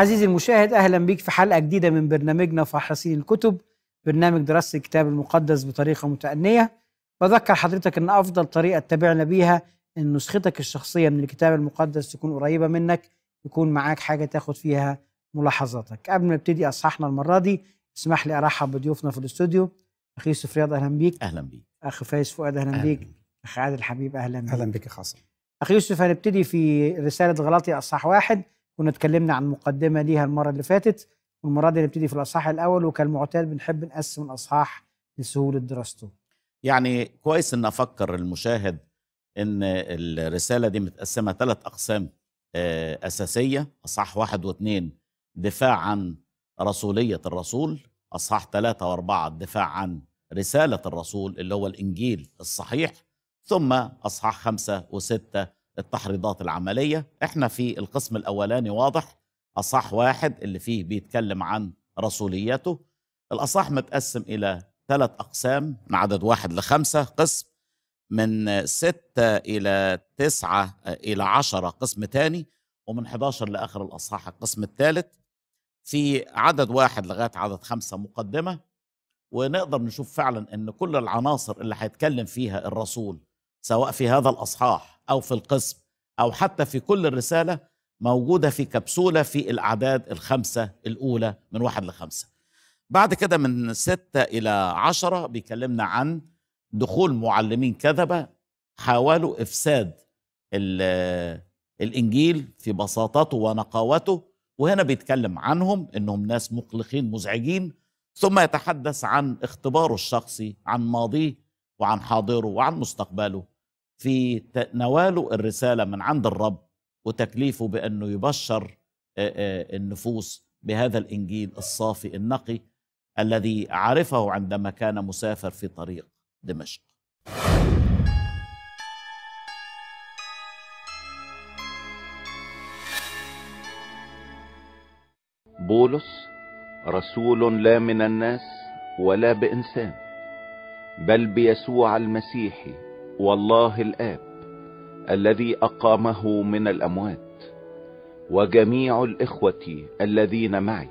عزيزي المشاهد اهلا بيك في حلقه جديده من برنامجنا فحصين الكتب برنامج دراسه الكتاب المقدس بطريقه متأنيه بذكر حضرتك ان افضل طريقه تتابعنا بيها ان نسختك الشخصيه من الكتاب المقدس تكون قريبه منك يكون معاك حاجه تاخد فيها ملاحظاتك قبل ما نبتدي اصحاحنا المره دي اسمح لي ارحب بضيوفنا في الاستوديو اخ يوسف رياض اهلا بيك اهلا بيك اخ فايز فؤاد اهلا, أهلاً بيك. اخ عادل حبيب اهلا بيك اهلا بيك يا خاصه اخ يوسف هنبتدي في رساله غلطي اصحاح واحد كنا اتكلمنا عن مقدمه ليها المره اللي فاتت والمره دي نبتدي في الاصحاح الاول وكالمعتاد بنحب نقسم الاصحاح لسهوله دراسته. يعني كويس ان افكر المشاهد ان الرساله دي متقسمه ثلاث اقسام آه، اساسيه اصحاح واحد واثنين دفاع عن رسوليه الرسول اصحاح ثلاثه واربعه الدفاع عن رساله الرسول اللي هو الانجيل الصحيح ثم اصحاح خمسه وسته التحريضات العمليه احنا في القسم الاولاني واضح اصح واحد اللي فيه بيتكلم عن رسوليته الاصح متقسم الى ثلاث اقسام من عدد واحد لخمسه قسم من ستة إلى تسعة إلى عشرة قسم تاني ومن 11 لآخر الأصحاح القسم الثالث في عدد واحد لغاية عدد خمسة مقدمة ونقدر نشوف فعلا أن كل العناصر اللي هيتكلم فيها الرسول سواء في هذا الأصحاح أو في القسم أو حتى في كل الرسالة موجودة في كبسولة في الأعداد الخمسة الأولى من واحد لخمسة بعد كده من ستة إلى عشرة بيكلمنا عن دخول معلمين كذبة حاولوا إفساد الإنجيل في بساطته ونقاوته وهنا بيتكلم عنهم إنهم ناس مقلقين مزعجين ثم يتحدث عن اختباره الشخصي عن ماضيه وعن حاضره وعن مستقبله في نواله الرساله من عند الرب وتكليفه بانه يبشر النفوس بهذا الانجيل الصافي النقي الذي عرفه عندما كان مسافر في طريق دمشق. بولس رسول لا من الناس ولا بانسان بل بيسوع المسيحي والله الاب الذي اقامه من الاموات وجميع الاخوة الذين معي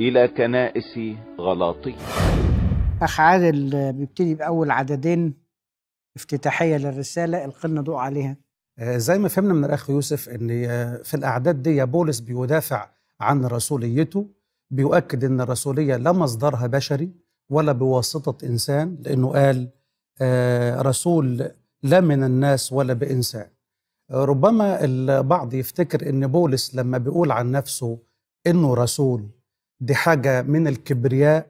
الى كنائس غلاطي اخ عادل بيبتدي باول عددين افتتاحية للرسالة القلنا ضوء عليها آه، زي ما فهمنا من الاخ يوسف ان في الاعداد دي بولس بيدافع عن رسوليته بيؤكد ان الرسولية لا مصدرها بشري ولا بواسطة انسان لانه قال آه، رسول لا من الناس ولا بإنسان ربما البعض يفتكر ان بولس لما بيقول عن نفسه انه رسول دي حاجه من الكبرياء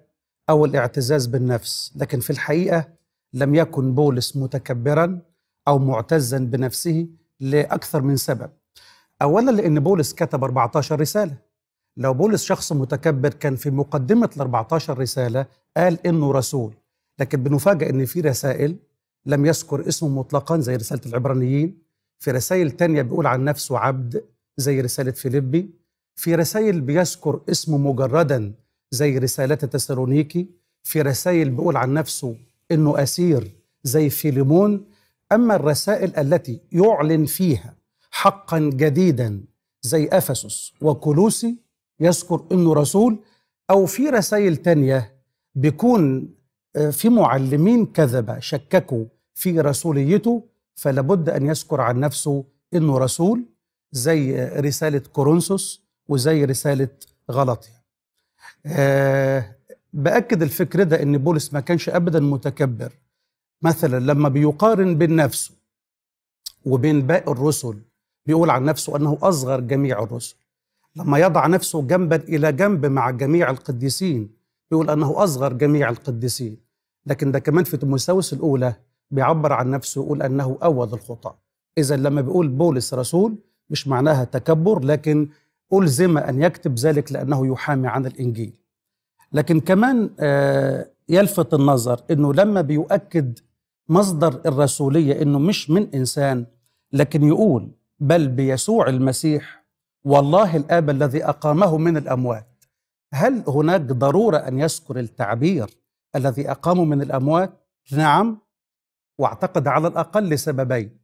او الاعتزاز بالنفس لكن في الحقيقه لم يكن بولس متكبرا او معتزا بنفسه لاكثر من سبب اولا لان بولس كتب 14 رساله لو بولس شخص متكبر كان في مقدمه ال 14 رساله قال انه رسول لكن بنفاجئ ان في رسائل لم يذكر اسمه مطلقا زي رساله العبرانيين في رسائل تانية بيقول عن نفسه عبد زي رساله فيليبي في رسائل بيذكر اسمه مجردا زي رساله تسالونيكي في رسائل بيقول عن نفسه انه اسير زي فيليمون اما الرسائل التي يعلن فيها حقا جديدا زي افسس وكولوسي يذكر انه رسول او في رسائل تانية بيكون آه، في معلمين كذب شككوا في رسوليته فلابد أن يذكر عن نفسه أنه رسول زي رسالة كورنثوس وزي رسالة غلطية أه بأكد الفكر ده أن بولس ما كانش أبدا متكبر مثلا لما بيقارن بين نفسه وبين باقي الرسل بيقول عن نفسه أنه أصغر جميع الرسل لما يضع نفسه جنبا إلى جنب مع جميع القديسين بيقول أنه أصغر جميع القديسين لكن ده كمان في تيموثاوس الأولى بيعبر عن نفسه يقول أنه أول الخطاة إذا لما بيقول بولس رسول مش معناها تكبر لكن ألزم أن يكتب ذلك لأنه يحامي عن الإنجيل لكن كمان آه، يلفت النظر أنه لما بيؤكد مصدر الرسولية أنه مش من إنسان لكن يقول بل بيسوع المسيح والله الآب الذي أقامه من الأموات هل هناك ضروره ان يذكر التعبير الذي أقاموا من الاموات؟ نعم واعتقد على الاقل لسببين.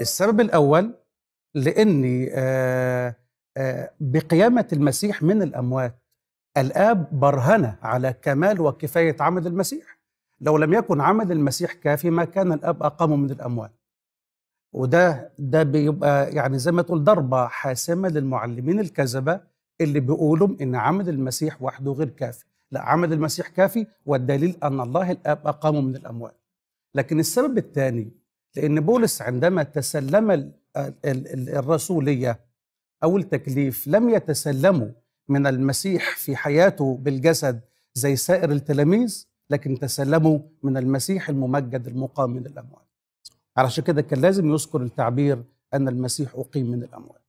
السبب الاول لاني آه، آه، بقيامه المسيح من الاموات الاب برهنه على كمال وكفايه عمل المسيح. لو لم يكن عمل المسيح كافي ما كان الاب اقامه من الاموات. وده ده بيبقى يعني زي ما تقول ضربه حاسمه للمعلمين الكذبه اللي بيقولوا ان عمل المسيح وحده غير كافي لا عمل المسيح كافي والدليل ان الله الاب اقامه من الاموال لكن السبب الثاني لان بولس عندما تسلم الرسوليه او التكليف لم يتسلموا من المسيح في حياته بالجسد زي سائر التلاميذ لكن تسلموا من المسيح الممجد المقام من الاموال علشان كده كان لازم يذكر التعبير ان المسيح اقيم من الاموال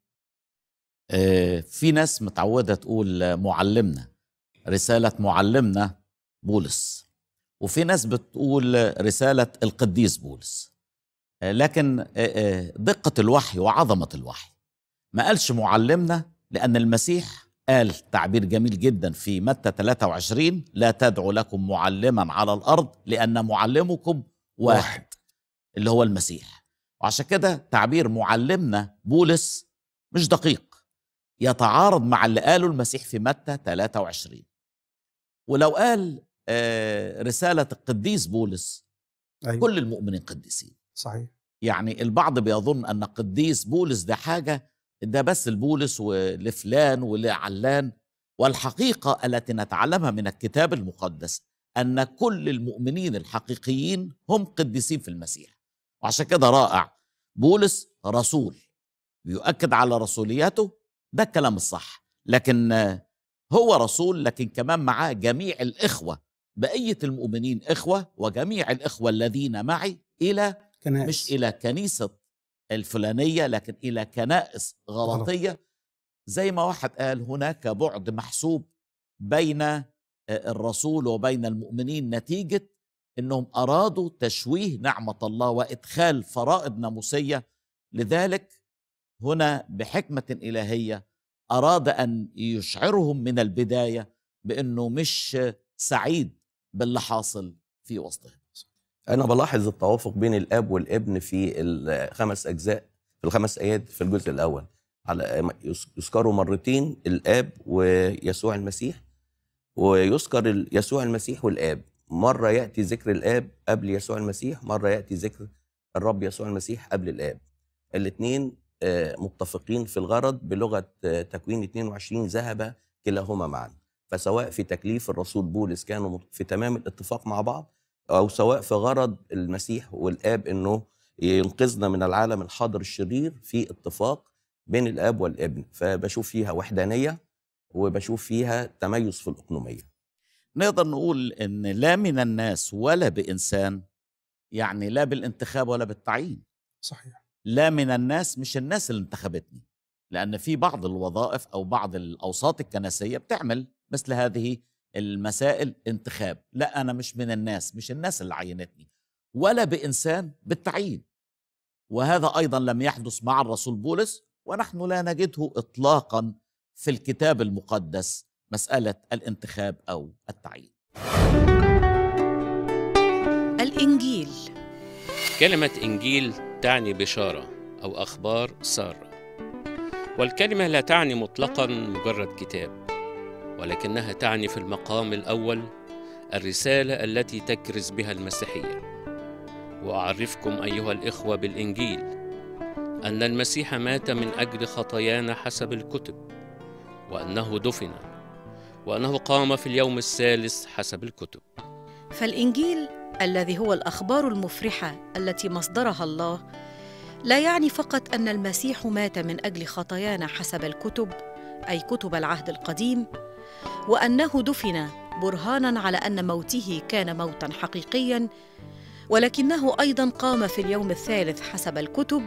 آه، في ناس متعودة تقول معلمنا رسالة معلمنا بولس وفي ناس بتقول رسالة القديس بولس آه، لكن آه، دقة الوحي وعظمة الوحي ما قالش معلمنا لأن المسيح قال تعبير جميل جدا في متى 23 لا تدعو لكم معلما على الأرض لأن معلمكم واحد اللي هو المسيح وعشان كده تعبير معلمنا بولس مش دقيق يتعارض مع اللي قاله المسيح في متى 23 ولو قال آه، رسالة القديس بولس أيوة. كل المؤمنين قديسين صحيح يعني البعض بيظن أن قديس بولس ده حاجة ده بس لبولس ولفلان ولعلان والحقيقة التي نتعلمها من الكتاب المقدس أن كل المؤمنين الحقيقيين هم قديسين في المسيح وعشان كده رائع بولس رسول بيؤكد على رسوليته ده الكلام الصح لكن هو رسول لكن كمان معاه جميع الإخوة بقية المؤمنين إخوة وجميع الإخوة الذين معي إلى كنائس. مش إلى كنيسة الفلانية لكن إلى كنائس غلطية زي ما واحد قال هناك بعد محسوب بين آه، الرسول وبين المؤمنين نتيجة أنهم أرادوا تشويه نعمة الله وإدخال فرائض ناموسية لذلك هنا بحكمه الهيه اراد ان يشعرهم من البدايه بانه مش سعيد باللي حاصل في وسطهم انا بلاحظ التوافق بين الاب والابن في الخمس اجزاء في الخمس ايات في الجزء الاول على يذكروا مرتين الاب ويسوع المسيح ويذكر يسوع المسيح والاب مره ياتي ذكر الاب قبل يسوع المسيح مره ياتي ذكر الرب يسوع المسيح قبل الاب الاثنين آه، متفقين في الغرض بلغة تكوين 22 ذهب كلاهما معا فسواء في تكليف الرسول بولس كانوا في تمام الاتفاق مع بعض أو سواء في غرض المسيح والآب أنه ينقذنا من العالم الحاضر الشرير في اتفاق بين الآب والابن فبشوف فيها وحدانية وبشوف فيها تميز في الأقنومية نقدر نقول ان لا من الناس ولا بانسان يعني لا بالانتخاب ولا بالتعيين صحيح لا من الناس مش الناس اللي انتخبتني لأن في بعض الوظائف أو بعض الأوساط الكنسية بتعمل مثل هذه المسائل انتخاب لا أنا مش من الناس مش الناس اللي عينتني ولا بإنسان بالتعيين وهذا أيضا لم يحدث مع الرسول بولس ونحن لا نجده إطلاقا في الكتاب المقدس مسألة الانتخاب أو التعيين الإنجيل كلمة إنجيل تعني بشارة أو أخبار سارة والكلمة لا تعني مطلقا مجرد كتاب ولكنها تعني في المقام الأول الرسالة التي تكرز بها المسيحية وأعرفكم أيها الإخوة بالإنجيل أن المسيح مات من أجل خطايانا حسب الكتب وأنه دفن وأنه قام في اليوم الثالث حسب الكتب فالإنجيل الذي هو الاخبار المفرحه التي مصدرها الله لا يعني فقط ان المسيح مات من اجل خطايانا حسب الكتب اي كتب العهد القديم وانه دفن برهانا على ان موته كان موتا حقيقيا ولكنه ايضا قام في اليوم الثالث حسب الكتب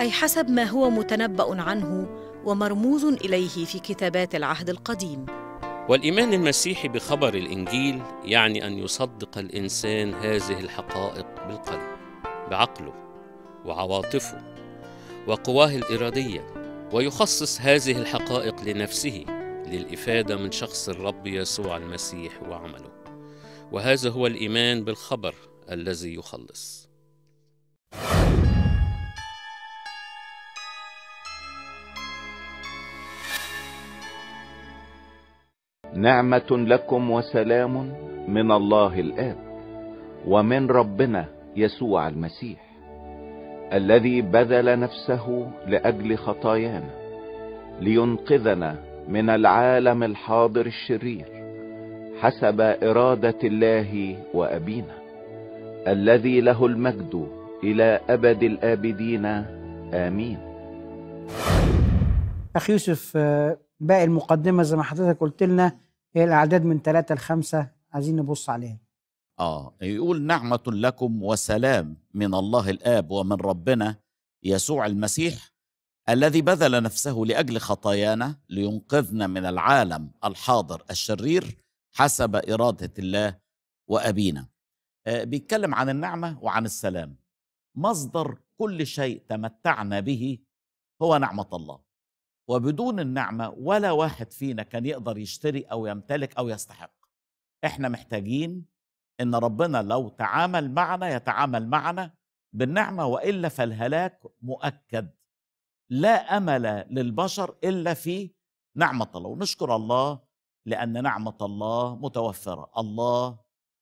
اي حسب ما هو متنبا عنه ومرموز اليه في كتابات العهد القديم والايمان المسيحي بخبر الانجيل يعني ان يصدق الانسان هذه الحقائق بالقلب بعقله وعواطفه وقواه الاراديه ويخصص هذه الحقائق لنفسه للافاده من شخص الرب يسوع المسيح وعمله وهذا هو الايمان بالخبر الذي يخلص نعمة لكم وسلام من الله الآب ومن ربنا يسوع المسيح الذي بذل نفسه لأجل خطايانا لينقذنا من العالم الحاضر الشرير حسب إرادة الله وأبينا الذي له المجد إلى أبد الآبدين آمين أخي يوسف آه، باقي المقدمة زي ما حضرتك قلت لنا هي الاعداد من ثلاثة لخمسة عايزين نبص عليها اه يقول نعمة لكم وسلام من الله الآب ومن ربنا يسوع المسيح الذي بذل نفسه لاجل خطايانا لينقذنا من العالم الحاضر الشرير حسب اراده الله وابينا. آه، بيتكلم عن النعمه وعن السلام. مصدر كل شيء تمتعنا به هو نعمه الله. وبدون النعمه ولا واحد فينا كان يقدر يشتري او يمتلك او يستحق احنا محتاجين ان ربنا لو تعامل معنا يتعامل معنا بالنعمه والا فالهلاك مؤكد لا امل للبشر الا في نعمه الله ونشكر الله لان نعمه الله متوفره الله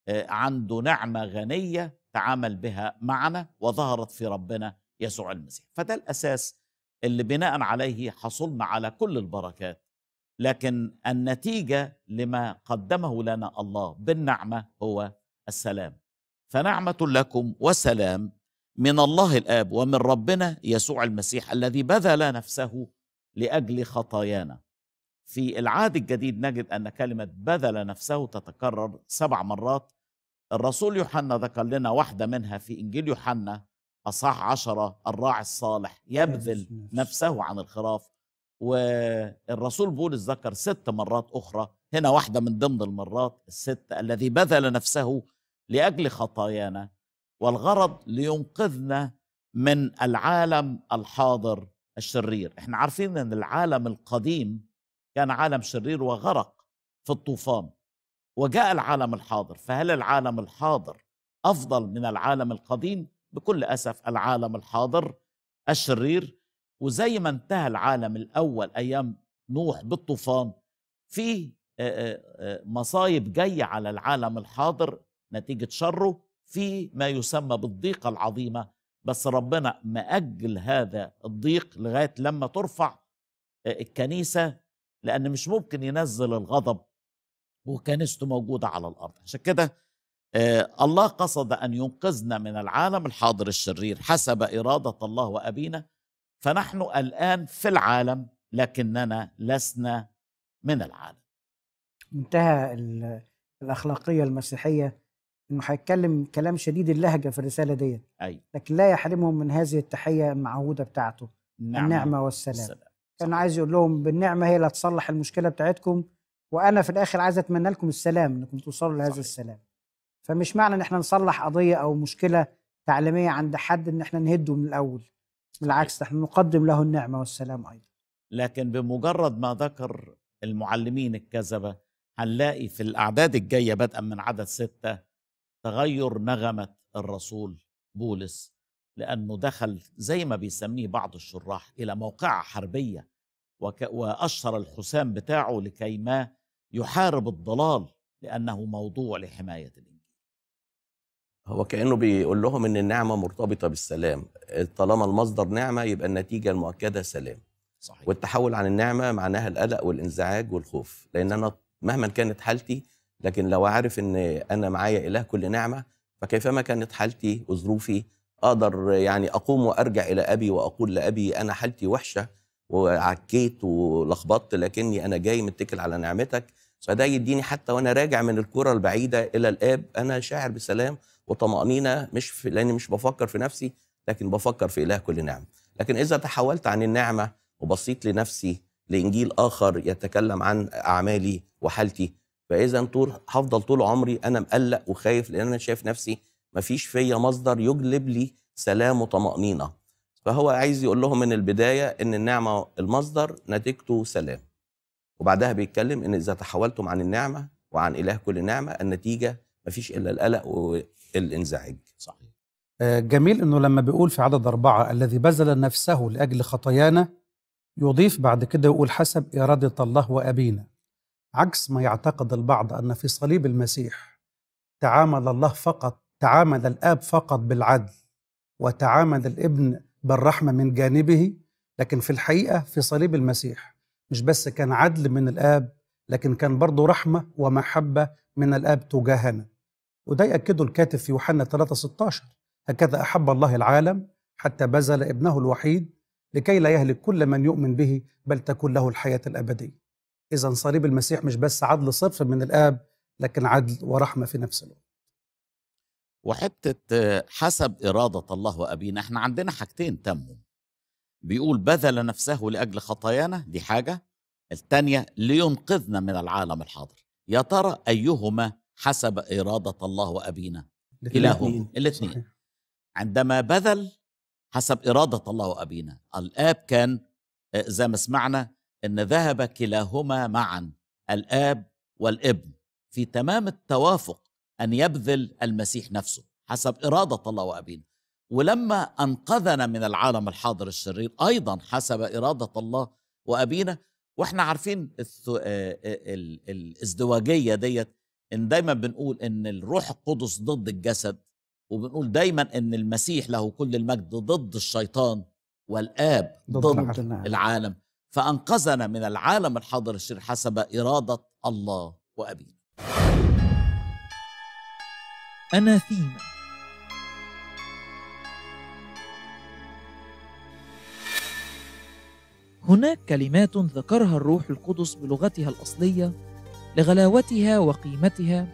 آه، عنده نعمه غنيه تعامل بها معنا وظهرت في ربنا يسوع المسيح فده الاساس اللي بناء عليه حصلنا على كل البركات لكن النتيجه لما قدمه لنا الله بالنعمه هو السلام فنعمه لكم وسلام من الله الاب ومن ربنا يسوع المسيح الذي بذل نفسه لاجل خطايانا في العهد الجديد نجد ان كلمه بذل نفسه تتكرر سبع مرات الرسول يوحنا ذكر لنا واحده منها في انجيل يوحنا أصح عشرة الراعي الصالح يبذل نفسه عن الخراف والرسول بولس ذكر ست مرات أخرى هنا واحدة من ضمن المرات الست الذي بذل نفسه لأجل خطايانا والغرض لينقذنا من العالم الحاضر الشرير احنا عارفين ان العالم القديم كان عالم شرير وغرق في الطوفان وجاء العالم الحاضر فهل العالم الحاضر افضل من العالم القديم بكل اسف العالم الحاضر الشرير وزي ما انتهى العالم الاول ايام نوح بالطوفان في مصايب جايه على العالم الحاضر نتيجه شره في ما يسمى بالضيقه العظيمه بس ربنا مأجل هذا الضيق لغايه لما ترفع الكنيسه لان مش ممكن ينزل الغضب وكنيسته موجوده على الارض عشان كده آه، الله قصد ان ينقذنا من العالم الحاضر الشرير حسب اراده الله وابينا فنحن الان في العالم لكننا لسنا من العالم منتهى الاخلاقيه المسيحيه انه هيتكلم كلام شديد اللهجه في الرساله ديت أيوة. لكن لا يحرمهم من هذه التحيه المعهوده بتاعته النعمه, نعم. النعمة والسلام, والسلام. كان عايز يقول لهم بالنعمه هي اللي هتصلح المشكله بتاعتكم وانا في الاخر عايز اتمنى لكم السلام انكم توصلوا لهذا صحيح. السلام فمش معنى ان احنا نصلح قضيه او مشكله تعليميه عند حد ان احنا نهده من الاول بالعكس احنا نقدم له النعمه والسلام ايضا لكن بمجرد ما ذكر المعلمين الكذبه هنلاقي في الاعداد الجايه بدءا من عدد سته تغير نغمه الرسول بولس لانه دخل زي ما بيسميه بعض الشراح الى موقعه حربيه واشر واشهر الحسام بتاعه لكي ما يحارب الضلال لانه موضوع لحمايه الإنسان هو كانه بيقول لهم ان النعمه مرتبطه بالسلام إيه، طالما المصدر نعمه يبقى النتيجه المؤكده سلام صحيح. والتحول عن النعمه معناها القلق والانزعاج والخوف لان انا مهما كانت حالتي لكن لو عارف ان انا معايا اله كل نعمه فكيفما كانت حالتي وظروفي اقدر يعني اقوم وارجع الى ابي واقول لابي انا حالتي وحشه وعكيت ولخبطت لكني انا جاي متكل على نعمتك فده يديني حتى وانا راجع من الكره البعيده الى الاب انا شاعر بسلام وطمانينه مش في لاني مش بفكر في نفسي لكن بفكر في اله كل نعمه لكن اذا تحولت عن النعمه وبصيت لنفسي لانجيل اخر يتكلم عن اعمالي وحالتي فاذا طول هفضل طول عمري انا مقلق وخايف لان انا شايف نفسي مفيش فيا مصدر يجلب لي سلام وطمانينه فهو عايز يقول لهم من البدايه ان النعمه المصدر نتيجته سلام وبعدها بيتكلم ان اذا تحولتم عن النعمه وعن اله كل نعمه النتيجه مفيش الا القلق والانزعاج صحيح آه، جميل انه لما بيقول في عدد اربعه الذي بذل نفسه لاجل خطايانا يضيف بعد كده يقول حسب اراده الله وابينا عكس ما يعتقد البعض ان في صليب المسيح تعامل الله فقط تعامل الاب فقط بالعدل وتعامل الابن بالرحمه من جانبه لكن في الحقيقه في صليب المسيح مش بس كان عدل من الآب لكن كان برضه رحمة ومحبة من الآب تجاهنا وده يأكده الكاتب في يوحنا 3:16 هكذا أحب الله العالم حتى بذل ابنه الوحيد لكي لا يهلك كل من يؤمن به بل تكون له الحياة الأبدية إذا صليب المسيح مش بس عدل صرف من الآب لكن عدل ورحمة في نفس الوقت وحتة آه، حسب إرادة الله وأبينا احنا عندنا حاجتين تموا بيقول بذل نفسه لأجل خطايانا دي حاجة الثانية لينقذنا من العالم الحاضر يا ترى أيهما حسب إرادة الله وأبينا كلاهما الاثنين عندما بذل حسب إرادة الله وأبينا الآب كان آه، زي ما سمعنا أن ذهب كلاهما معا الآب والابن في تمام التوافق أن يبذل المسيح نفسه حسب إرادة الله وأبينا ولما انقذنا من العالم الحاضر الشرير ايضا حسب اراده الله وابينا واحنا عارفين آه، آه، الازدواجيه ديت ان دايما بنقول ان الروح القدس ضد الجسد وبنقول دايما ان المسيح له كل المجد ضد الشيطان والاب ضد, ضد العالم فانقذنا من العالم الحاضر الشرير حسب اراده الله وابينا أناثيم هناك كلمات ذكرها الروح القدس بلغتها الأصلية لغلاوتها وقيمتها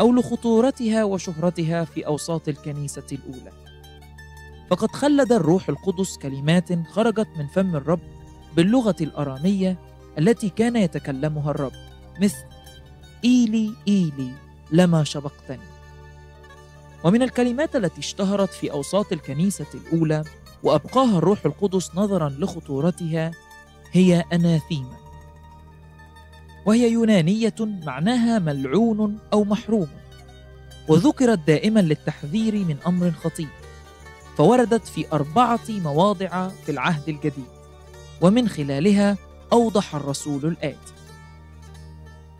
أو لخطورتها وشهرتها في أوساط الكنيسة الأولى. فقد خلد الروح القدس كلمات خرجت من فم الرب باللغة الأرامية التي كان يتكلمها الرب مثل إيلي إيلي لما شبقتني. ومن الكلمات التي اشتهرت في أوساط الكنيسة الأولى وأبقاها الروح القدس نظرا لخطورتها هي أناثيما وهي يونانية معناها ملعون أو محروم وذكرت دائما للتحذير من أمر خطير فوردت في أربعة مواضع في العهد الجديد ومن خلالها أوضح الرسول الآتي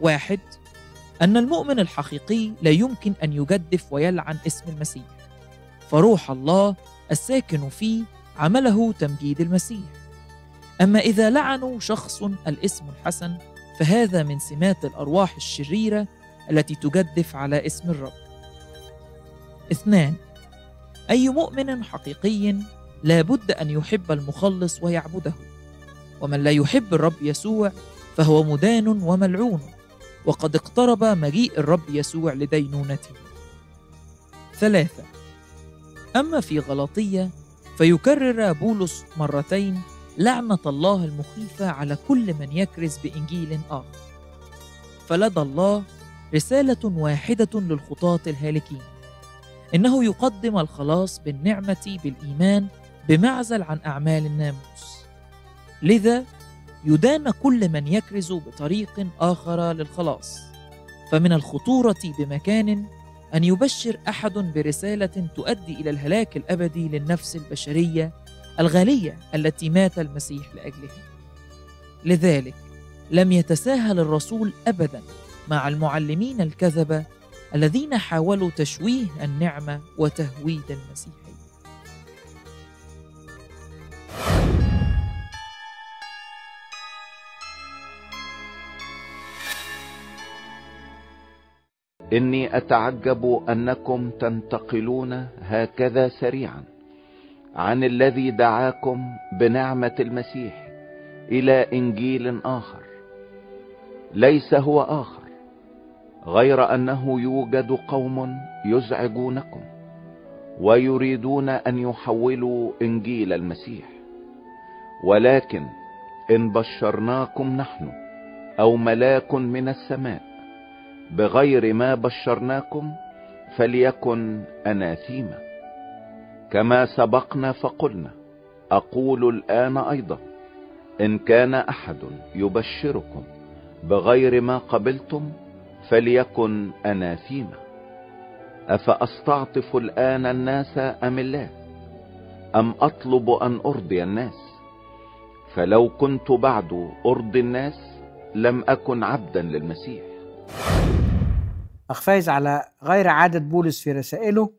واحد أن المؤمن الحقيقي لا يمكن أن يجدف ويلعن اسم المسيح فروح الله الساكن فيه عمله تمجيد المسيح أما إذا لعنوا شخص الاسم الحسن فهذا من سمات الأرواح الشريرة التي تجدف على اسم الرب. اثنان أي مؤمن حقيقي لا بد أن يحب المخلص ويعبده ومن لا يحب الرب يسوع فهو مدان وملعون وقد اقترب مجيء الرب يسوع لدينونته ثلاثة أما في غلطية فيكرر بولس مرتين لعنة الله المخيفة على كل من يكرز بإنجيل آخر فلدى الله رسالة واحدة للخطاة الهالكين إنه يقدم الخلاص بالنعمة بالإيمان بمعزل عن أعمال الناموس لذا يدان كل من يكرز بطريق آخر للخلاص فمن الخطورة بمكان أن يبشر أحد برسالة تؤدي إلى الهلاك الأبدي للنفس البشرية الغاليه التي مات المسيح لاجلها لذلك لم يتساهل الرسول ابدا مع المعلمين الكذبه الذين حاولوا تشويه النعمه وتهويد المسيح اني اتعجب انكم تنتقلون هكذا سريعا عن الذي دعاكم بنعمة المسيح الى انجيل اخر ليس هو اخر غير انه يوجد قوم يزعجونكم ويريدون ان يحولوا انجيل المسيح ولكن ان بشرناكم نحن او ملاك من السماء بغير ما بشرناكم فليكن اناثيما كما سبقنا فقلنا اقول الان ايضا ان كان احد يبشركم بغير ما قبلتم فليكن اناثيما افاستعطف الان الناس ام الله ام اطلب ان ارضي الناس فلو كنت بعد ارضي الناس لم اكن عبدا للمسيح اخ فايز على غير عادة بولس في رسائله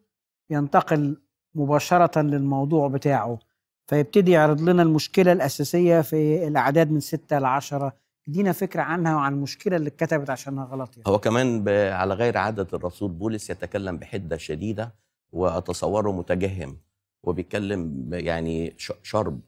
ينتقل مباشرة للموضوع بتاعه فيبتدي يعرض لنا المشكلة الأساسية في الأعداد من 6 ل 10 ادينا فكرة عنها وعن المشكلة اللي اتكتبت عشانها غلط يعني. هو كمان على غير عادة الرسول بولس يتكلم بحدة شديدة وأتصوره متجهم وبيتكلم يعني شرب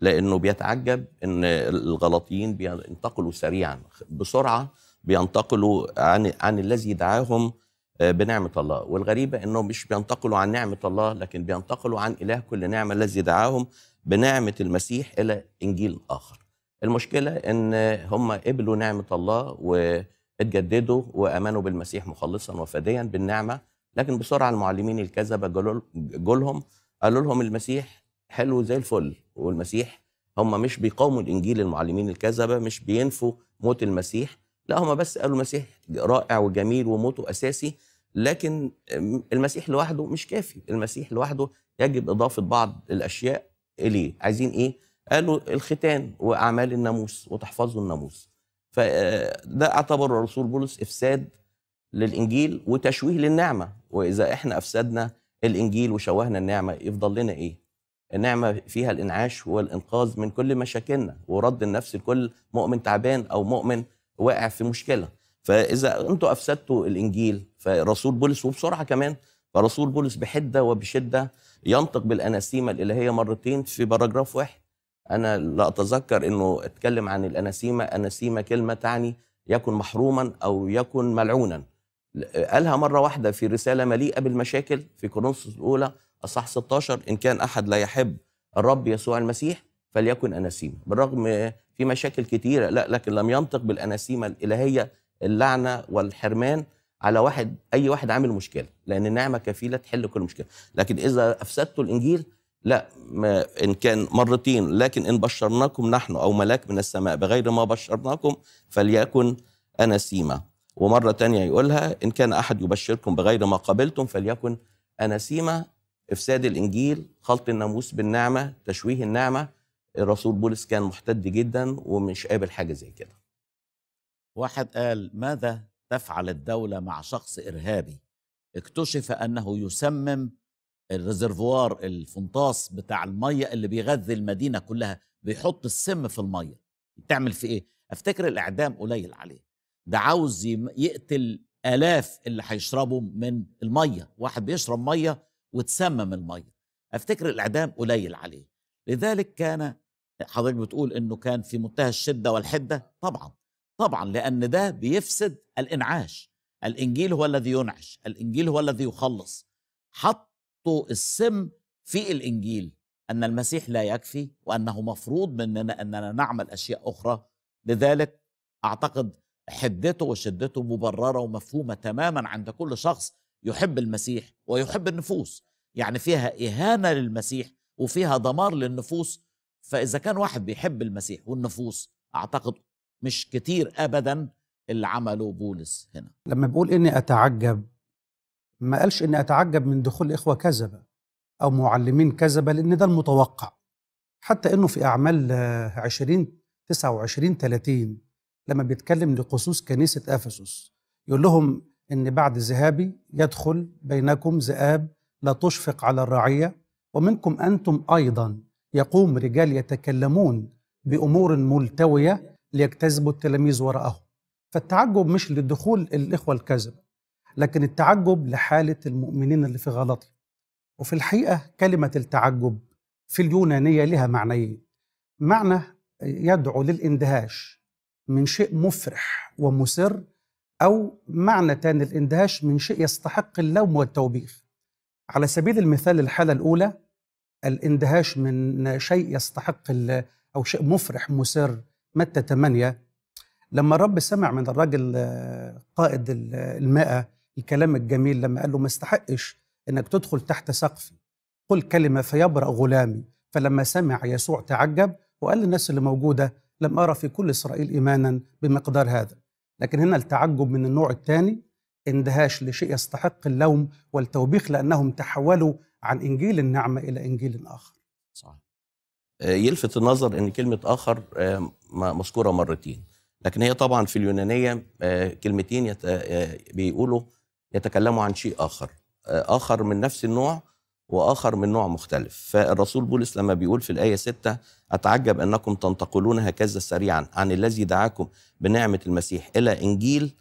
لأنه بيتعجب أن الغلطيين بينتقلوا سريعا بسرعة بينتقلوا عن, عن الذي دعاهم آه، بنعمة الله والغريبة أنهم مش بينتقلوا عن نعمة الله لكن بينتقلوا عن إله كل نعمة الذي دعاهم بنعمة المسيح إلى إنجيل آخر المشكلة أن هم قبلوا نعمة الله واتجددوا وأمنوا بالمسيح مخلصا وفديا بالنعمة لكن بسرعة المعلمين الكذبة جولهم قالوا لهم المسيح حلو زي الفل والمسيح هم مش بيقاوموا الإنجيل المعلمين الكذبة مش بينفوا موت المسيح لا هم بس قالوا المسيح رائع وجميل وموته أساسي لكن المسيح لوحده مش كافي المسيح لوحده يجب إضافة بعض الأشياء إليه عايزين إيه؟ قالوا الختان وأعمال الناموس وتحفظوا الناموس فده آه، اعتبر الرسول بولس إفساد للإنجيل وتشويه للنعمة وإذا إحنا أفسدنا الإنجيل وشوهنا النعمة يفضل لنا إيه؟ النعمة فيها الإنعاش والإنقاذ من كل مشاكلنا ورد النفس لكل مؤمن تعبان أو مؤمن واقع في مشكلة فإذا أنتوا أفسدتوا الإنجيل فرسول بولس وبسرعه كمان فرسول بولس بحده وبشده ينطق بالاناسيم الالهيه مرتين في باراجراف واحد انا لا اتذكر انه اتكلم عن الاناسيما اناسيم كلمه تعني يكن محروما او يكن ملعونا قالها مره واحده في رساله مليئه بالمشاكل في كورنثوس الاولى اصح 16 ان كان احد لا يحب الرب يسوع المسيح فليكن اناسيم بالرغم في مشاكل كثيره لا لكن لم ينطق بالاناسيم الالهيه اللعنه والحرمان على واحد اي واحد عامل مشكله لان النعمه كفيله تحل كل مشكله لكن اذا افسدتوا الانجيل لا ما ان كان مرتين لكن ان بشرناكم نحن او ملاك من السماء بغير ما بشرناكم فليكن اناسيما ومره تانية يقولها ان كان احد يبشركم بغير ما قبلتم فليكن اناسيما افساد الانجيل خلط الناموس بالنعمه تشويه النعمه الرسول بولس كان محتد جدا ومش قابل حاجه زي كده واحد قال ماذا تفعل الدولة مع شخص إرهابي اكتشف أنه يسمم الريزرفوار الفنطاس بتاع المية اللي بيغذي المدينة كلها بيحط السم في المية تعمل في إيه؟ أفتكر الإعدام قليل عليه ده عاوز يقتل آلاف اللي هيشربوا من المية واحد بيشرب مية وتسمم المية أفتكر الإعدام قليل عليه لذلك كان حضرتك بتقول انه كان في منتهى الشده والحده طبعا طبعا لأن ده بيفسد الإنعاش الإنجيل هو الذي ينعش الإنجيل هو الذي يخلص حطوا السم في الإنجيل أن المسيح لا يكفي وأنه مفروض مننا أننا نعمل أشياء أخرى لذلك أعتقد حدته وشدته مبررة ومفهومة تماما عند كل شخص يحب المسيح ويحب النفوس يعني فيها إهانة للمسيح وفيها دمار للنفوس فإذا كان واحد بيحب المسيح والنفوس أعتقد مش كتير ابدا اللي عمله بولس هنا لما بيقول اني اتعجب ما قالش اني اتعجب من دخول اخوه كذبه او معلمين كذبه لان ده المتوقع حتى انه في اعمال 20 29 30 لما بيتكلم لقصوص كنيسه افسس يقول لهم ان بعد ذهابي يدخل بينكم ذئاب لا تشفق على الرعيه ومنكم انتم ايضا يقوم رجال يتكلمون بامور ملتويه ليجتذبوا التلاميذ وراءه فالتعجب مش لدخول الإخوة الكذب لكن التعجب لحالة المؤمنين اللي في غلطهم وفي الحقيقة كلمة التعجب في اليونانية لها معنيين معنى يدعو للاندهاش من شيء مفرح ومسر أو معنى تاني الاندهاش من شيء يستحق اللوم والتوبيخ على سبيل المثال الحالة الأولى الاندهاش من شيء يستحق أو شيء مفرح مسر متى 8 لما الرب سمع من الراجل آه، قائد المائة الكلام الجميل لما قال له ما استحقش انك تدخل تحت سقفي قل كلمة فيبرأ غلامي فلما سمع يسوع تعجب وقال للناس اللي موجودة لم أرى في كل إسرائيل إيمانا بمقدار هذا لكن هنا التعجب من النوع الثاني اندهاش لشيء يستحق اللوم والتوبيخ لأنهم تحولوا عن إنجيل النعمة إلى إنجيل آخر صح. آه، يلفت النظر ان كلمه اخر آه، مذكوره مرتين لكن هي طبعا في اليونانيه آه، كلمتين يت... بيقولوا يتكلموا عن شيء اخر اخر من نفس النوع واخر من نوع مختلف فالرسول بولس لما بيقول في الايه 6 اتعجب انكم تنتقلون هكذا سريعا عن الذي دعاكم بنعمه المسيح الى انجيل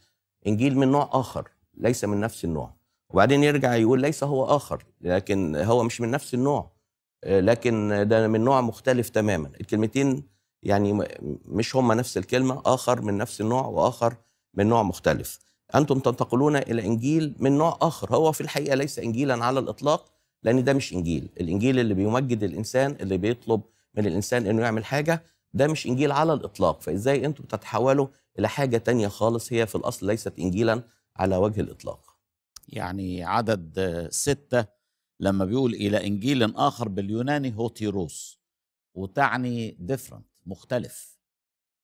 انجيل من نوع اخر ليس من نفس النوع وبعدين يرجع يقول ليس هو اخر لكن هو مش من نفس النوع لكن ده من نوع مختلف تماما الكلمتين يعني مش هما نفس الكلمة آخر من نفس النوع وآخر من نوع مختلف أنتم تنتقلون إلى إنجيل من نوع آخر هو في الحقيقة ليس إنجيلا على الإطلاق لأن ده مش إنجيل الإنجيل اللي بيمجد الإنسان اللي بيطلب من الإنسان إنه يعمل حاجة ده مش إنجيل على الإطلاق فإزاي أنتم تتحولوا إلى حاجة تانية خالص هي في الأصل ليست إنجيلا على وجه الإطلاق يعني عدد ستة لما بيقول إلى إنجيل آخر باليوناني هو تيروس وتعني ديفرنت مختلف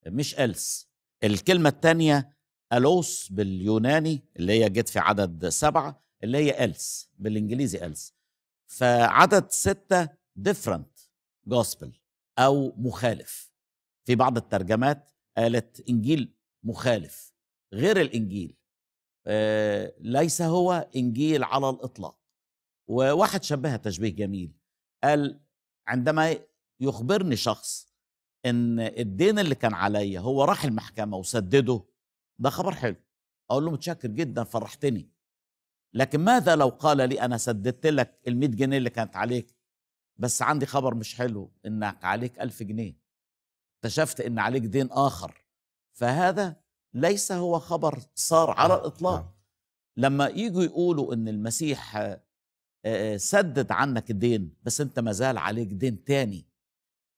مش ألس الكلمة الثانية ألوس باليوناني اللي هي جت في عدد سبعة اللي هي ألس بالإنجليزي ألس فعدد ستة ديفرنت جوسبل أو مخالف في بعض الترجمات قالت إنجيل مخالف غير الإنجيل آه، ليس هو إنجيل على الإطلاق وواحد شبهها تشبيه جميل قال عندما يخبرني شخص ان الدين اللي كان عليا هو راح المحكمه وسدده ده خبر حلو اقول له متشكر جدا فرحتني لكن ماذا لو قال لي انا سددت لك ال 100 جنيه اللي كانت عليك بس عندي خبر مش حلو انك عليك 1000 جنيه اكتشفت ان عليك دين اخر فهذا ليس هو خبر صار على نعم، الاطلاق نعم. لما يجوا يقولوا ان المسيح سدد عنك الدين بس انت ما زال عليك دين تاني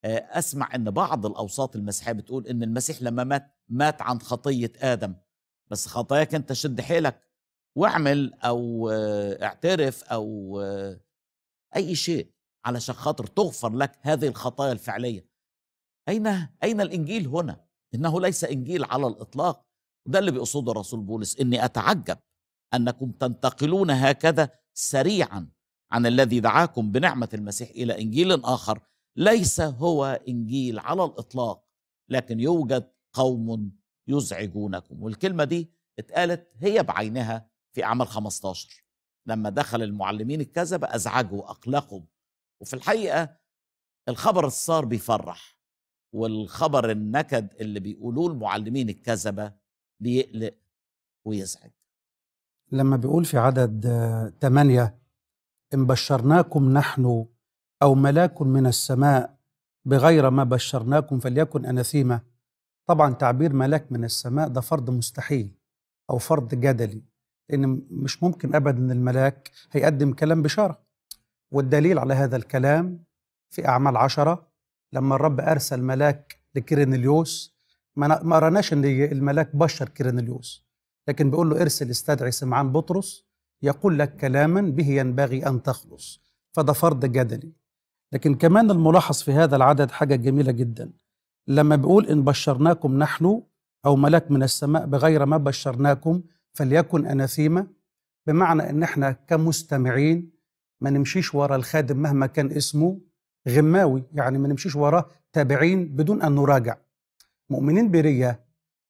اسمع ان بعض الاوساط المسيحيه بتقول ان المسيح لما مات مات عن خطيه ادم بس خطاياك انت شد حيلك واعمل او اعترف او اي شيء علشان خاطر تغفر لك هذه الخطايا الفعليه اين اين الانجيل هنا انه ليس انجيل على الاطلاق وده اللي بيقصده رسول بولس اني اتعجب انكم تنتقلون هكذا سريعا عن الذي دعاكم بنعمه المسيح الى انجيل اخر ليس هو انجيل على الاطلاق لكن يوجد قوم يزعجونكم والكلمه دي اتقالت هي بعينها في اعمال 15 لما دخل المعلمين الكذبه ازعجوا واقلقوا وفي الحقيقه الخبر الصار بيفرح والخبر النكد اللي بيقولوه المعلمين الكذبه بيقلق ويزعج لما بيقول في عدد 8 إن بشرناكم نحن أو ملاك من السماء بغير ما بشرناكم فليكن أنثيمة طبعا تعبير ملاك من السماء ده فرض مستحيل أو فرض جدلي لأن مش ممكن أبدا أن الملاك هيقدم كلام بشارة والدليل على هذا الكلام في أعمال عشرة لما الرب أرسل ملاك لكيرينيليوس ما قراناش ان الملاك بشر كيرينيليوس لكن بيقول له ارسل استدعي سمعان بطرس يقول لك كلاما به ينبغي أن تخلص فده فرض جدلي لكن كمان الملاحظ في هذا العدد حاجة جميلة جدا لما بيقول إن بشرناكم نحن أو ملاك من السماء بغير ما بشرناكم فليكن أناثيمة بمعنى إن إحنا كمستمعين ما نمشيش ورا الخادم مهما كان اسمه غماوي يعني ما نمشيش وراه تابعين بدون أن نراجع مؤمنين بيريا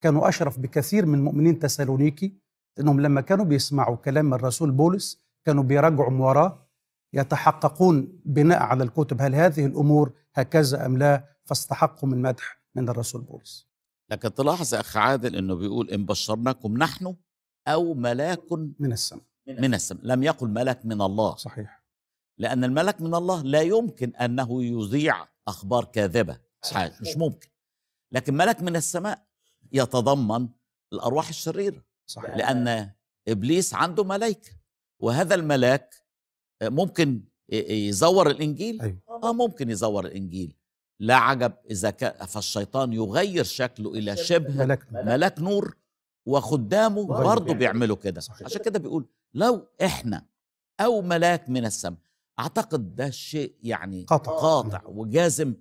كانوا أشرف بكثير من مؤمنين تسالونيكي لأنهم لما كانوا بيسمعوا كلام الرسول بولس كانوا بيرجعوا من وراه يتحققون بناء على الكتب هل هذه الأمور هكذا أم لا فاستحقوا من مدح من الرسول بولس لكن تلاحظ يا أخ عادل أنه بيقول إن بشرناكم نحن أو ملاك من السماء من السماء لم يقل ملك من الله صحيح لأن الملك من الله لا يمكن أنه يذيع أخبار كاذبة صحيح. مش ممكن لكن ملك من السماء يتضمن الأرواح الشريرة صحيح. لأن إبليس عنده ملائكة وهذا الملاك آه، ممكن يزور الإنجيل أيوه. آه ممكن يزور الإنجيل لا عجب إذا كان فالشيطان يغير شكله إلى شبه ملاك, ملك, ملاك نور وخدامه برضه بيعملوا كده صحيح. عشان كده بيقول لو إحنا أو ملاك من السماء أعتقد ده شيء يعني قطع, قاطع نعم. وجازم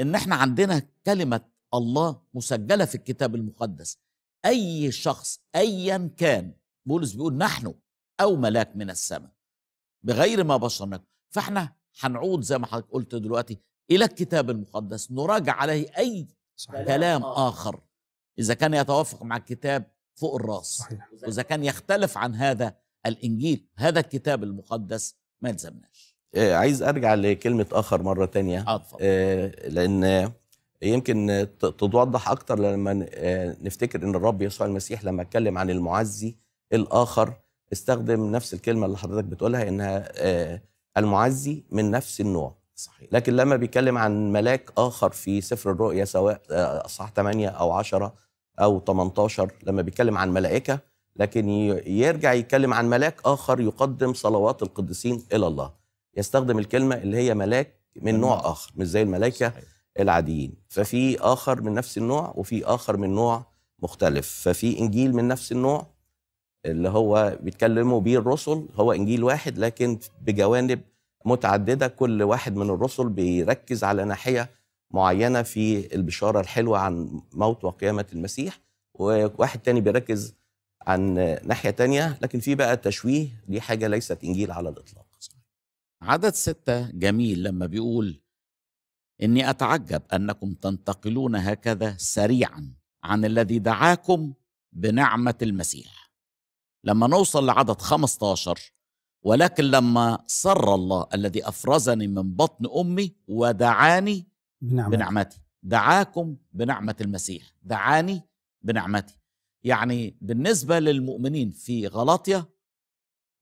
إن إحنا عندنا كلمة الله مسجلة في الكتاب المقدس أي شخص أيا كان بولس بيقول نحن أو ملاك من السماء بغير ما بشرناكم فاحنا هنعود زي ما حضرتك قلت دلوقتي إلى الكتاب المقدس نراجع عليه أي صحيح. كلام آه. آخر إذا كان يتوافق مع الكتاب فوق الراس صحيح. وإذا كان يختلف عن هذا الإنجيل هذا الكتاب المقدس ما يلزمناش آه، عايز ارجع لكلمه اخر مره تانية آه, آه، لان يمكن تتوضح اكتر لما آه، نفتكر ان الرب يسوع المسيح لما اتكلم عن المعزي الاخر استخدم نفس الكلمه اللي حضرتك بتقولها انها آه، المعزي من نفس النوع صحيح. لكن لما بيتكلم عن ملاك اخر في سفر الرؤيا سواء آه، اصحاح 8 او 10 او 18 لما بيتكلم عن ملائكه لكن يرجع يتكلم عن ملاك اخر يقدم صلوات القديسين الى الله يستخدم الكلمه اللي هي ملاك من نوع اخر مش زي الملائكه صحيح. العاديين ففي آخر من نفس النوع وفي آخر من نوع مختلف ففي إنجيل من نفس النوع اللي هو بيتكلموا بيه الرسل هو إنجيل واحد لكن بجوانب متعددة كل واحد من الرسل بيركز على ناحية معينة في البشارة الحلوة عن موت وقيامة المسيح وواحد تاني بيركز عن ناحية تانية لكن في بقى تشويه دي حاجة ليست إنجيل على الإطلاق عدد ستة جميل لما بيقول اني اتعجب انكم تنتقلون هكذا سريعا عن الذي دعاكم بنعمه المسيح لما نوصل لعدد 15 ولكن لما سر الله الذي افرزني من بطن امي ودعاني بنعمة. بنعمتي دعاكم بنعمه المسيح دعاني بنعمتي يعني بالنسبه للمؤمنين في غلاطيا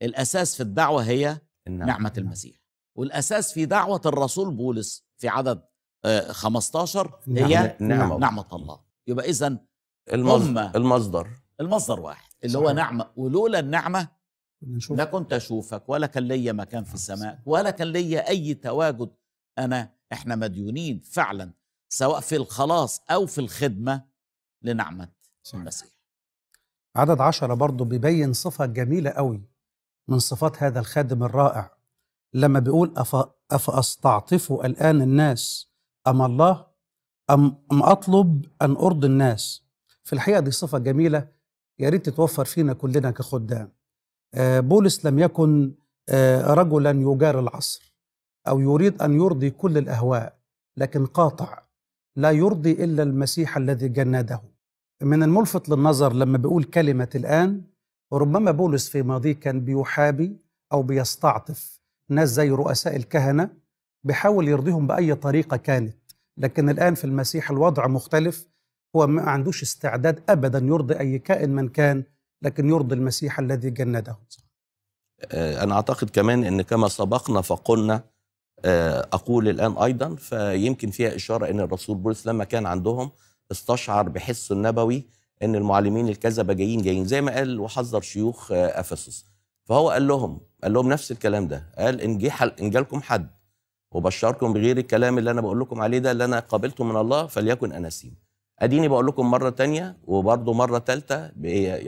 الاساس في الدعوه هي نعمه المسيح والاساس في دعوه الرسول بولس في عدد 15 آه، نعم، هي نعم، نعم نعمة, نعمة الله يبقى إذا المصدر المصدر المصدر واحد اللي صحيح. هو نعمة ولولا النعمة لا كنت أشوفك ولا كان ليا مكان في السماء ولا كان ليا أي تواجد أنا إحنا مديونين فعلا سواء في الخلاص أو في الخدمة لنعمة صحيح. المسيح عدد عشرة برضه بيبين صفة جميلة قوي من صفات هذا الخادم الرائع لما بيقول أفأستعطف الآن الناس أم الله أم, أم أطلب أن أرضي الناس في الحقيقة دي صفة جميلة يا ريت تتوفر فينا كلنا كخدام آه، بولس لم يكن آه، رجلا يجار العصر أو يريد أن يرضي كل الأهواء لكن قاطع لا يرضي إلا المسيح الذي جنده من الملفت للنظر لما بيقول كلمة الآن ربما بولس في ماضيه كان بيحابي أو بيستعطف ناس زي رؤساء الكهنة بيحاول يرضيهم بأي طريقة كانت لكن الآن في المسيح الوضع مختلف هو ما عندوش استعداد أبدا يرضي أي كائن من كان لكن يرضي المسيح الذي جنده آه، أنا أعتقد كمان أن كما سبقنا فقلنا آه، أقول الآن أيضا فيمكن فيها إشارة أن الرسول بولس لما كان عندهم استشعر بحسه النبوي أن المعلمين الكذبة جايين جايين زي ما قال وحذر شيوخ آه، أفسس فهو قال لهم قال لهم نفس الكلام ده قال ان جه ان جالكم حد وبشركم بغير الكلام اللي انا بقول لكم عليه ده اللي انا قابلته من الله فليكن اناسيم اديني بقول لكم مره تانية وبرضه مره ثالثه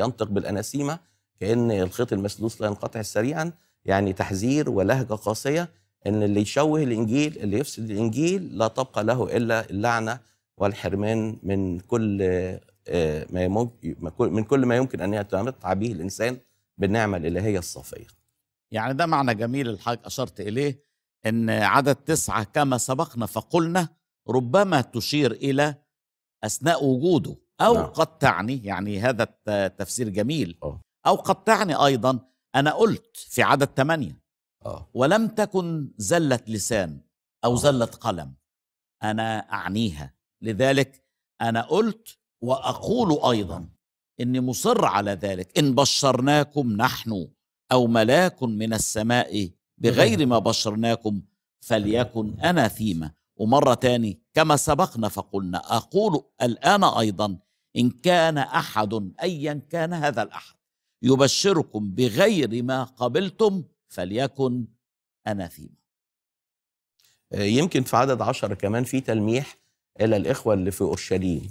ينطق بالاناسيمه كان الخيط المسدوس لا ينقطع سريعا يعني تحذير ولهجه قاسيه ان اللي يشوه الانجيل اللي يفسد الانجيل لا تبقى له الا اللعنه والحرمان من كل آه، ما من كل ما يمكن ان يتمتع به الانسان بالنعمة الإلهية الصافية يعني ده معنى جميل الحاج أشرت إليه أن عدد تسعة كما سبقنا فقلنا ربما تشير إلى أثناء وجوده أو نعم. قد تعني يعني هذا التفسير جميل أوه. أو قد تعني أيضا أنا قلت في عدد ثمانية آه. ولم تكن زلة لسان أو أوه. زلة قلم أنا أعنيها لذلك أنا قلت وأقول أيضا اني مصر على ذلك ان بشرناكم نحن او ملاك من السماء بغير ما بشرناكم فليكن انا فيما ومره تاني كما سبقنا فقلنا اقول الان ايضا ان كان احد ايا كان هذا الاحد يبشركم بغير ما قبلتم فليكن انا فيما آه، يمكن في عدد عشر كمان في تلميح الى الاخوه اللي في اورشليم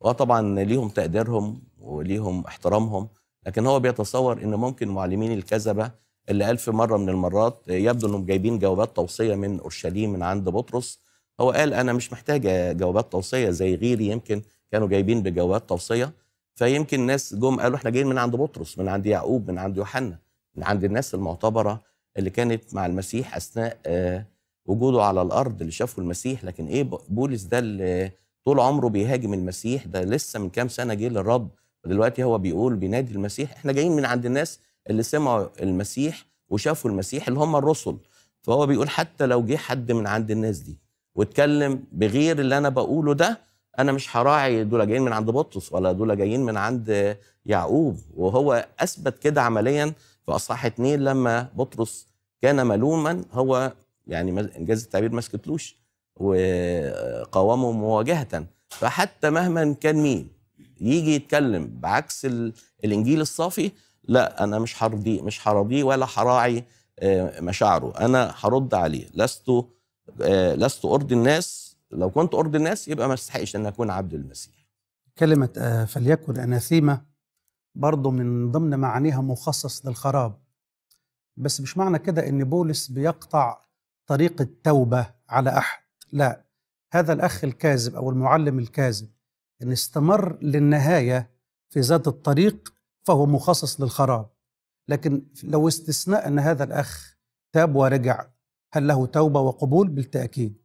وطبعا اه طبعا ليهم تقديرهم وليهم احترامهم لكن هو بيتصور ان ممكن معلمين الكذبه اللي ألف مره من المرات يبدو انهم جايبين جوابات توصيه من اورشليم من عند بطرس هو قال انا مش محتاج جوابات توصيه زي غيري يمكن كانوا جايبين بجوابات توصيه فيمكن ناس جم قالوا احنا جايين من عند بطرس من عند يعقوب من عند يوحنا من عند الناس المعتبره اللي كانت مع المسيح اثناء آه، وجوده على الارض اللي شافوا المسيح لكن ايه بولس ده اللي طول عمره بيهاجم المسيح ده لسه من كام سنه جه للرب ودلوقتي هو بيقول بينادي المسيح احنا جايين من عند الناس اللي سمعوا المسيح وشافوا المسيح اللي هم الرسل فهو بيقول حتى لو جه حد من عند الناس دي واتكلم بغير اللي انا بقوله ده انا مش هراعي دول جايين من عند بطرس ولا دول جايين من عند يعقوب وهو اثبت كده عمليا في اصحاح اتنين لما بطرس كان ملوما هو يعني انجاز التعبير ما سكتلوش وقاوموا مواجهه فحتى مهما كان مين يجي يتكلم بعكس الانجيل الصافي لا انا مش هرضي مش هرضيه ولا هراعي آه، مشاعره انا هرد عليه لست آه، لست ارضي الناس لو كنت ارضي الناس يبقى ما استحقش ان اكون عبد المسيح كلمه آه، فليكن اناثيمه برضه من ضمن معانيها مخصص للخراب بس مش معنى كده ان بولس بيقطع طريق التوبه على احد لا هذا الأخ الكاذب أو المعلم الكاذب إن استمر للنهاية في ذات الطريق فهو مخصص للخراب لكن لو استثناء أن هذا الأخ تاب ورجع هل له توبة وقبول بالتأكيد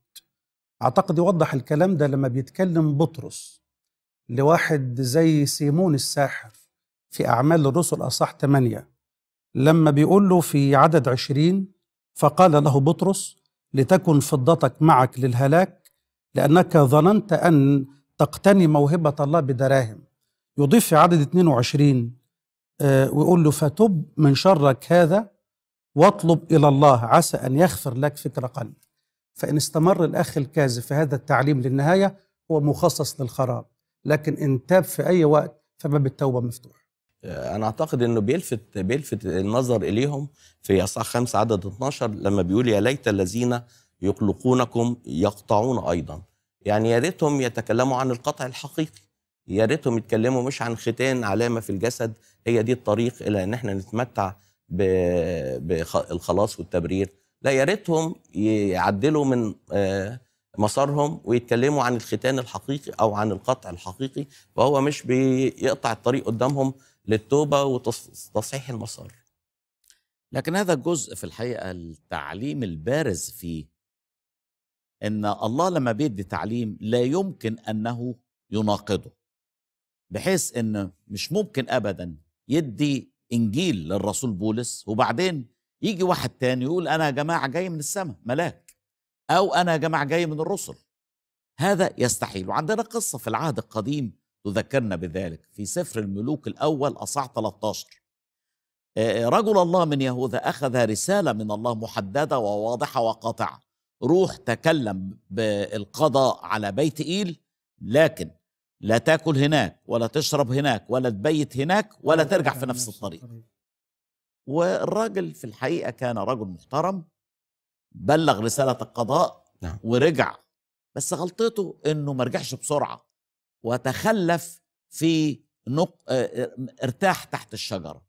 أعتقد يوضح الكلام ده لما بيتكلم بطرس لواحد زي سيمون الساحر في أعمال الرسل أصح ثمانية لما بيقول له في عدد 20 فقال له بطرس لتكن فضتك معك للهلاك لأنك ظننت أن تقتني موهبة الله بدراهم يضيف في عدد 22 آه، ويقول له فتب من شرك هذا واطلب إلى الله عسى أن يغفر لك فكر قلب فإن استمر الأخ الكاذب في هذا التعليم للنهاية هو مخصص للخراب لكن إن تاب في أي وقت فباب التوبة مفتوح انا اعتقد انه بيلفت بيلفت النظر اليهم في اصحاح 5 عدد 12 لما بيقول يا ليت الذين يقلقونكم يقطعون ايضا يعني يا ريتهم يتكلموا عن القطع الحقيقي يا ريتهم يتكلموا مش عن ختان علامه في الجسد هي دي الطريق الى ان احنا نتمتع بالخلاص والتبرير لا يا ريتهم يعدلوا من آه، مسارهم ويتكلموا عن الختان الحقيقي او عن القطع الحقيقي وهو مش بيقطع الطريق قدامهم للتوبه وتصحيح المسار لكن هذا الجزء في الحقيقه التعليم البارز فيه ان الله لما بيدي تعليم لا يمكن انه يناقضه بحيث ان مش ممكن ابدا يدي انجيل للرسول بولس وبعدين يجي واحد تاني يقول انا يا جماعه جاي من السماء ملاك او انا يا جماعه جاي من الرسل هذا يستحيل وعندنا قصه في العهد القديم تذكرنا بذلك في سفر الملوك الأول أصح 13 آه، آه، رجل الله من يهوذا أخذ رسالة من الله محددة وواضحة وقاطعة روح تكلم بالقضاء على بيت إيل لكن لا تاكل هناك ولا تشرب هناك ولا تبيت هناك ولا ترجع في نفس الطريق والراجل في الحقيقة كان رجل محترم بلغ رسالة القضاء نعم. ورجع بس غلطته انه ما رجعش بسرعة وتخلف في نق... آه، آه، ارتاح تحت الشجرة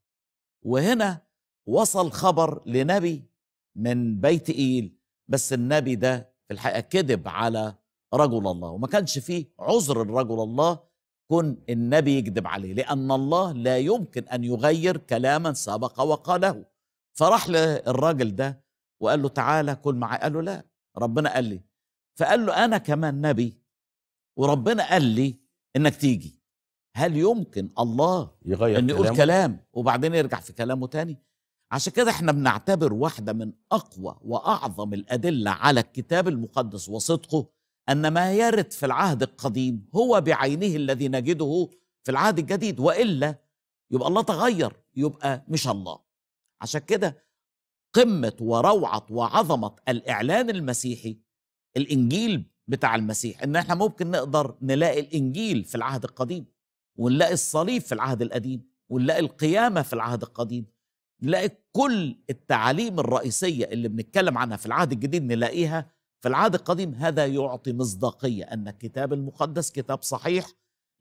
وهنا وصل خبر لنبي من بيت إيل بس النبي ده في الحقيقة كذب على رجل الله وما كانش فيه عذر لرجل الله كن النبي يكذب عليه لأن الله لا يمكن أن يغير كلاما سبق وقاله فراح للراجل ده وقال له تعالى كل معاه قال له لا ربنا قال لي فقال له أنا كمان نبي وربنا قال لي انك تيجي هل يمكن الله يغير ان يقول كلام وبعدين يرجع في كلامه تاني عشان كده احنا بنعتبر واحده من اقوى واعظم الادله على الكتاب المقدس وصدقه ان ما يرد في العهد القديم هو بعينه الذي نجده في العهد الجديد والا يبقى الله تغير يبقى مش الله عشان كده قمه وروعه وعظمه الاعلان المسيحي الانجيل بتاع المسيح ان احنا ممكن نقدر نلاقي الانجيل في العهد القديم ونلاقي الصليب في العهد القديم ونلاقي القيامه في العهد القديم نلاقي كل التعاليم الرئيسيه اللي بنتكلم عنها في العهد الجديد نلاقيها في العهد القديم هذا يعطي مصداقيه ان الكتاب المقدس كتاب صحيح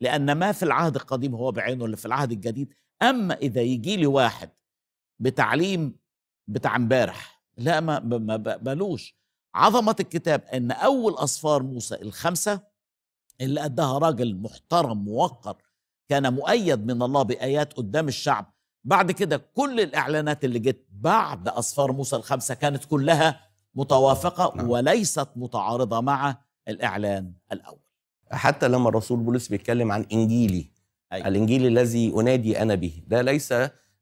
لان ما في العهد القديم هو بعينه اللي في العهد الجديد اما اذا يجي لي واحد بتعليم بتاع امبارح لا ما ملوش عظمة الكتاب أن أول أصفار موسى الخمسة اللي قدها راجل محترم موقر كان مؤيد من الله بآيات قدام الشعب بعد كده كل الإعلانات اللي جت بعد أصفار موسى الخمسة كانت كلها متوافقة نعم. وليست متعارضة مع الإعلان الأول حتى لما الرسول بولس بيتكلم عن إنجيلي أيوة. الإنجيل الذي أنادي أنا به ده ليس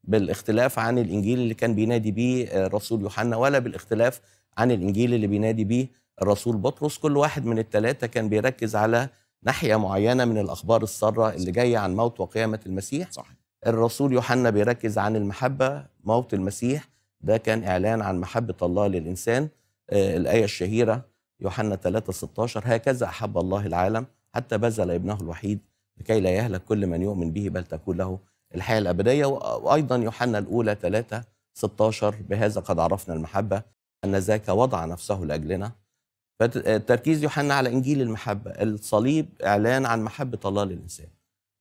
بالاختلاف عن الإنجيل اللي كان بينادي به الرسول يوحنا ولا بالاختلاف عن الانجيل اللي بينادي بيه الرسول بطرس كل واحد من الثلاثه كان بيركز على ناحيه معينه من الاخبار الساره اللي جايه عن موت وقيامه المسيح صحيح. الرسول يوحنا بيركز عن المحبه موت المسيح ده كان اعلان عن محبه الله للانسان آه الايه الشهيره يوحنا 3 16 هكذا احب الله العالم حتى بذل ابنه الوحيد لكي لا يهلك كل من يؤمن به بل تكون له الحياه الابديه وايضا يوحنا الاولى 3 16 بهذا قد عرفنا المحبه أن ذاك وضع نفسه لأجلنا فالتركيز آه، يوحنا على إنجيل المحبة الصليب إعلان عن محبة الله للإنسان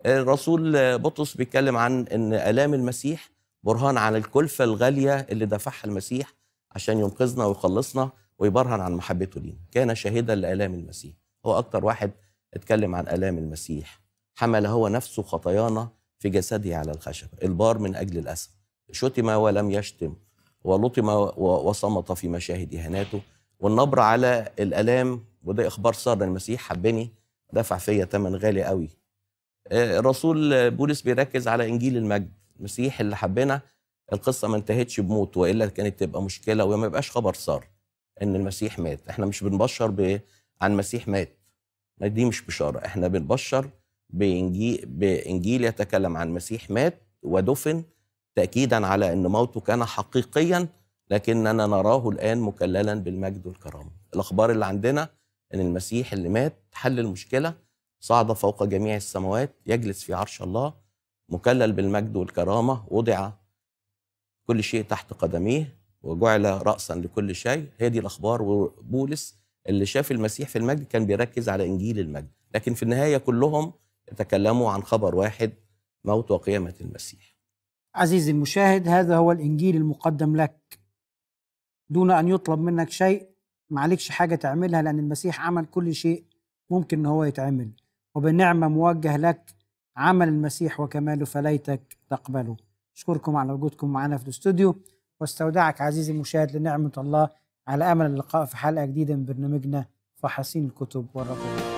الرسول بطرس بيتكلم عن أن آلام المسيح برهان على الكلفة الغالية اللي دفعها المسيح عشان ينقذنا ويخلصنا ويبرهن عن محبته لينا كان شاهدا لآلام المسيح هو أكتر واحد اتكلم عن آلام المسيح حمل هو نفسه خطايانا في جسده على الخشبة البار من أجل الأسف شتم ولم يشتم ولطم وصمت في مشاهد إهاناته والنبر على الآلام وده إخبار صار المسيح حبني دفع فيا ثمن غالي قوي آه، الرسول بولس بيركز على إنجيل المجد المسيح اللي حبنا القصة ما انتهتش بموت وإلا كانت تبقى مشكلة وما يبقاش خبر صار إن المسيح مات إحنا مش بنبشر ب... عن مسيح مات دي مش بشارة إحنا بنبشر بإنجيل, بإنجيل يتكلم عن مسيح مات ودفن تأكيدا على أن موته كان حقيقيا لكننا نراه الآن مكللا بالمجد والكرامة الأخبار اللي عندنا أن المسيح اللي مات حل المشكلة صعد فوق جميع السماوات يجلس في عرش الله مكلل بالمجد والكرامة وضع كل شيء تحت قدميه وجعل رأسا لكل شيء هي دي الأخبار وبولس اللي شاف المسيح في المجد كان بيركز على إنجيل المجد لكن في النهاية كلهم يتكلموا عن خبر واحد موت وقيامة المسيح عزيزي المشاهد هذا هو الإنجيل المقدم لك دون أن يطلب منك شيء ما عليكش حاجة تعملها لأن المسيح عمل كل شيء ممكن إن هو يتعمل وبنعمة موجه لك عمل المسيح وكماله فليتك تقبله أشكركم على وجودكم معنا في الاستوديو واستودعك عزيزي المشاهد لنعمة الله على أمل اللقاء في حلقة جديدة من برنامجنا فحصين الكتب والرقم